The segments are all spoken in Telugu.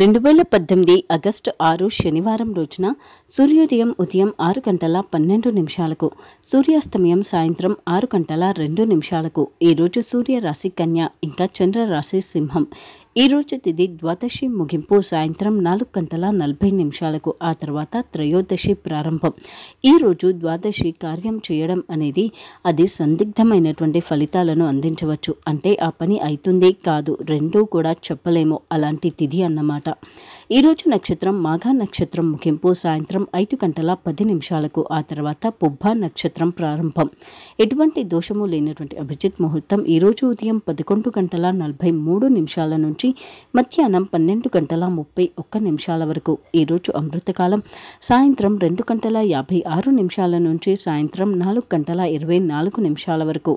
రెండు వేల పద్దెనిమిది ఆగస్టు ఆరు శనివారం రోజున సూర్యోదయం ఉదయం ఆరు గంటల పన్నెండు నిమిషాలకు సూర్యాస్తమయం సాయంత్రం ఆరు గంటల రెండు నిమిషాలకు ఈరోజు సూర్యరాశి కన్య ఇంకా చంద్రరాశి సింహం ఈరోజు తిది ద్వాదశి ముగింపు సాయంత్రం నాలుగు గంటల నలభై నిమిషాలకు ఆ తర్వాత త్రయోదశి ప్రారంభం ఈరోజు ద్వాదశి కార్యం చేయడం అనేది అది సందిగ్ధమైనటువంటి ఫలితాలను అందించవచ్చు అంటే ఆ పని అవుతుంది కాదు రెండూ కూడా చెప్పలేము అలాంటి తిథి అన్నమాట ఈరోజు నక్షత్రం మాఘ నక్షత్రం ముగింపు సాయంత్రం ఐదు గంటల పది నిమిషాలకు ఆ తర్వాత పుబ్బ నక్షత్రం ప్రారంభం ఎటువంటి దోషము లేనటువంటి అభిజిత్ ముహూర్తం ఈరోజు ఉదయం పదకొండు గంటల నలభై మూడు నిమిషాల నుంచి నుంచి మధ్యాహ్నం పన్నెండు గంటల ముప్పై ఒక్క నిమిషాల వరకు ఈరోజు అమృతకాలం సాయంత్రం రెండు గంటల యాభై ఆరు నిమిషాల నుంచి సాయంత్రం నాలుగు గంటల ఇరవై నాలుగు నిమిషాల వరకు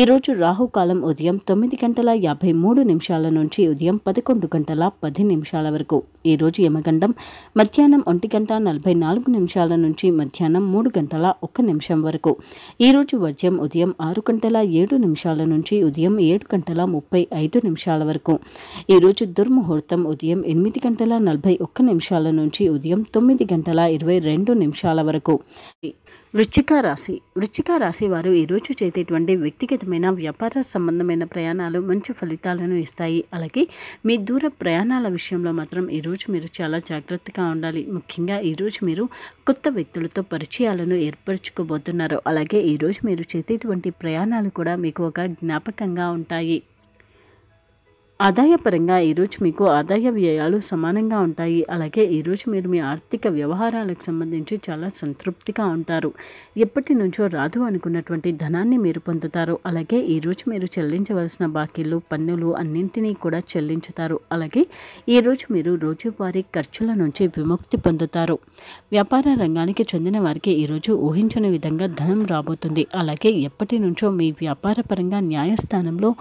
ఈరోజు రాహుకాలం ఉదయం తొమ్మిది గంటల యాభై మూడు నిమిషాల నుంచి ఉదయం పదకొండు గంటల పది నిమిషాల వరకు ఈరోజు యమగండం మధ్యాహ్నం ఒంటి గంట నలభై నాలుగు నిమిషాల నుంచి మధ్యాహ్నం మూడు గంటల ఒక్క నిమిషం వరకు ఈరోజు వర్జ్యం ఉదయం ఆరు గంటల ఏడు నిమిషాల నుంచి ఉదయం ఏడు గంటల ముప్పై ఐదు నిమిషాల వరకు ఈరోజు దుర్ముహూర్తం ఉదయం ఎనిమిది గంటల నలభై ఒక్క నిమిషాల నుంచి ఉదయం తొమ్మిది గంటల ఇరవై రెండు నిమిషాల వరకు వృచ్చిక రాశి వృచ్చిక రాశి వారు ఈరోజు చేసేటువంటి వ్యక్తిగతమైన వ్యాపార సంబంధమైన ప్రయాణాలు మంచి ఫలితాలను ఇస్తాయి అలాగే మీ దూర ప్రయాణాల విషయంలో మాత్రం ఈరోజు మీరు చాలా జాగ్రత్తగా ఉండాలి ముఖ్యంగా ఈరోజు మీరు కొత్త వ్యక్తులతో పరిచయాలను ఏర్పరచుకోబోతున్నారు అలాగే ఈరోజు మీరు చేసేటువంటి ప్రయాణాలు కూడా మీకు ఒక జ్ఞాపకంగా ఉంటాయి ఆదాయపరంగా ఈరోజు మీకు ఆదాయ వ్యయాలు సమానంగా ఉంటాయి అలాగే ఈరోజు మీరు మీ ఆర్థిక వ్యవహారాలకు సంబంధించి చాలా సంతృప్తిగా ఉంటారు ఎప్పటి నుంచో రాదు అనుకున్నటువంటి ధనాన్ని మీరు పొందుతారు అలాగే ఈరోజు మీరు చెల్లించవలసిన బాకీలు పన్నులు అన్నింటినీ కూడా చెల్లించుతారు అలాగే ఈరోజు మీరు రోజువారీ ఖర్చుల నుంచి విముక్తి పొందుతారు వ్యాపార రంగానికి చెందిన వారికి ఈరోజు ఊహించని విధంగా ధనం రాబోతుంది అలాగే ఎప్పటి నుంచో మీ వ్యాపార పరంగా న్యాయస్థానంలో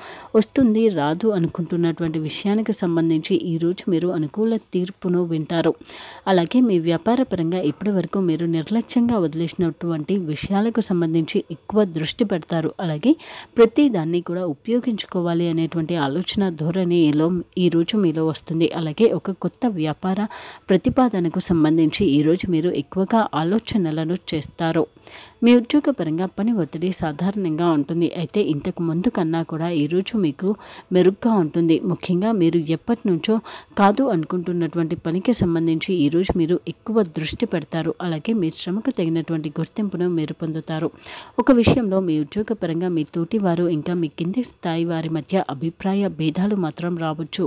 వస్తుంది రాదు అనుకుంటున్నారు సంబంధించినటువంటి విషయానికి సంబంధించి ఈరోజు మీరు అనుకూల తీర్పును వింటారు అలాగే మీ వ్యాపార పరంగా ఇప్పటి వరకు మీరు నిర్లక్ష్యంగా వదిలేసినటువంటి విషయాలకు సంబంధించి ఎక్కువ దృష్టి పెడతారు అలాగే ప్రతి దాన్ని కూడా ఉపయోగించుకోవాలి అనేటువంటి ఆలోచన ధోరణి ఈరోజు మీలో వస్తుంది అలాగే ఒక కొత్త వ్యాపార ప్రతిపాదనకు సంబంధించి ఈరోజు మీరు ఎక్కువగా ఆలోచనలను చేస్తారు మీ ఉద్యోగపరంగా పని ఒత్తిడి సాధారణంగా ఉంటుంది అయితే ఇంతకు ముందు కన్నా కూడా ఈరోజు మీకు మెరుగ్గా ఉంటుంది ముఖ్యంగా మీరు ఎప్పటి నుంచో కాదు అనుకుంటున్నటువంటి పనికి సంబంధించి ఈరోజు మీరు ఎక్కువ దృష్టి పెడతారు అలాగే మీ శ్రమకు తగినటువంటి గుర్తింపును మీరు పొందుతారు ఒక విషయంలో మీ ఉద్యోగపరంగా మీ తోటి వారు ఇంకా మీ కింది స్థాయి వారి మధ్య అభిప్రాయ భేదాలు మాత్రం రావచ్చు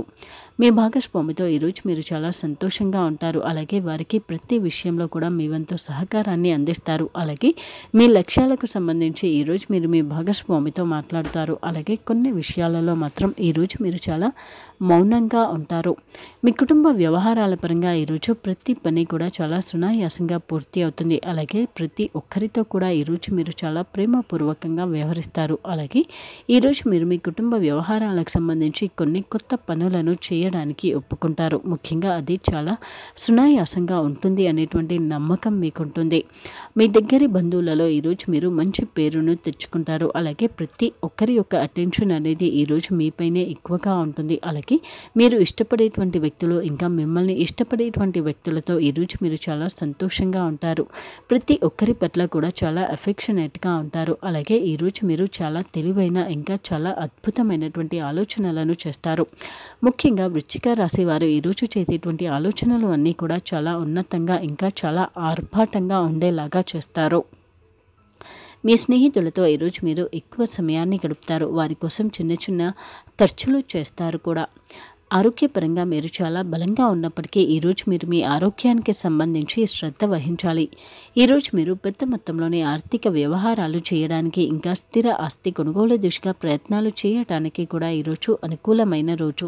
మీ భాగస్వామితో ఈరోజు మీరు చాలా సంతోషంగా ఉంటారు అలాగే వారికి ప్రతి విషయంలో కూడా మీ వంతు సహకారాన్ని అందిస్తారు అలాగే మీ లక్ష్యాలకు సంబంధించి ఈరోజు మీరు మీ భాగస్వామితో మాట్లాడుతారు అలాగే కొన్ని విషయాలలో మాత్రం ఈరోజు మీరు చాలా చాలా మౌనంగా ఉంటారు మీ కుటుంబ వ్యవహారాల పరంగా ఈరోజు ప్రతి పని కూడా చాలా సునాయాసంగా పూర్తి అవుతుంది అలాగే ప్రతి ఒక్కరితో కూడా ఈరోజు మీరు చాలా ప్రేమపూర్వకంగా వ్యవహరిస్తారు అలాగే ఈరోజు మీరు మీ కుటుంబ వ్యవహారాలకు సంబంధించి కొన్ని కొత్త పనులను చేయడానికి ఒప్పుకుంటారు ముఖ్యంగా అది చాలా సునాయాసంగా ఉంటుంది అనేటువంటి నమ్మకం మీకుంటుంది మీ దగ్గరి బంధువులలో ఈరోజు మీరు మంచి పేరును తెచ్చుకుంటారు అలాగే ప్రతి ఒక్కరి యొక్క అటెన్షన్ అనేది ఈరోజు మీపైనే ఎక్కువగా ఉంటుంది అలాగే మీరు ఇష్టపడేటువంటి వ్యక్తులు ఇంకా మిమ్మల్ని ఇష్టపడేటువంటి వ్యక్తులతో ఈరోజు మీరు చాలా సంతోషంగా ఉంటారు ప్రతి ఒక్కరి పట్ల కూడా చాలా అఫెక్షనేట్గా ఉంటారు అలాగే ఈరోజు మీరు చాలా తెలివైన ఇంకా చాలా అద్భుతమైనటువంటి ఆలోచనలను చేస్తారు ముఖ్యంగా వృచ్చిక రాశి వారు ఈరోజు చేసేటువంటి ఆలోచనలు అన్నీ కూడా చాలా ఉన్నతంగా ఇంకా చాలా ఆర్భాటంగా ఉండేలాగా చేస్తారు మీ స్నేహితులతో ఈరోజు మీరు ఎక్కువ సమయాన్ని గడుపుతారు వారి కోసం చిన్న చిన్న ఖర్చులు చేస్తారు కూడా ఆరోగ్యపరంగా మీరు చాలా బలంగా ఉన్నప్పటికీ ఈరోజు మీరు మీ ఆరోగ్యానికి సంబంధించి శ్రద్ధ వహించాలి ఈరోజు మీరు పెద్ద మొత్తంలోని ఆర్థిక వ్యవహారాలు చేయడానికి ఇంకా స్థిర ఆస్తి కొనుగోలు దిశగా ప్రయత్నాలు చేయడానికి కూడా ఈరోజు అనుకూలమైన రోజు